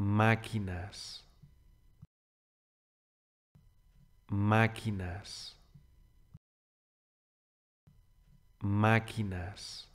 máquinas, máquinas, máquinas.